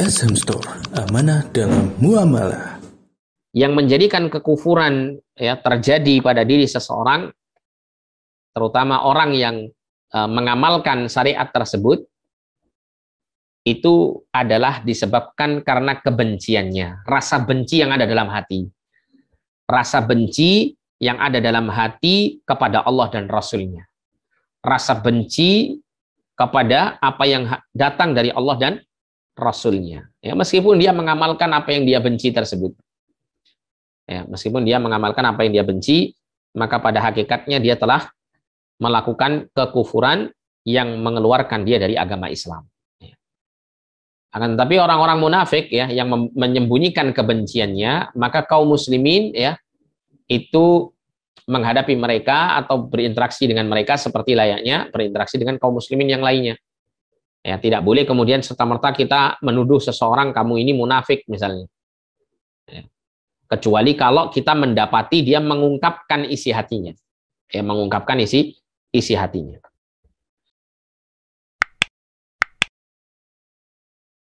SM Store, amanah dalam muamalah. Yang menjadikan kekufuran ya terjadi pada diri seseorang, terutama orang yang e, mengamalkan syariat tersebut, itu adalah disebabkan karena kebenciannya, rasa benci yang ada dalam hati. Rasa benci yang ada dalam hati kepada Allah dan Rasulnya. Rasa benci kepada apa yang datang dari Allah dan rasulnya. Ya, meskipun dia mengamalkan apa yang dia benci tersebut. Ya, meskipun dia mengamalkan apa yang dia benci, maka pada hakikatnya dia telah melakukan kekufuran yang mengeluarkan dia dari agama Islam. Ya. Akan tetapi orang-orang munafik ya yang menyembunyikan kebenciannya, maka kaum muslimin ya itu menghadapi mereka atau berinteraksi dengan mereka seperti layaknya berinteraksi dengan kaum muslimin yang lainnya. Ya, tidak boleh kemudian serta-merta kita menuduh seseorang kamu ini munafik misalnya. Ya. Kecuali kalau kita mendapati dia mengungkapkan isi hatinya. Ya, mengungkapkan isi isi hatinya.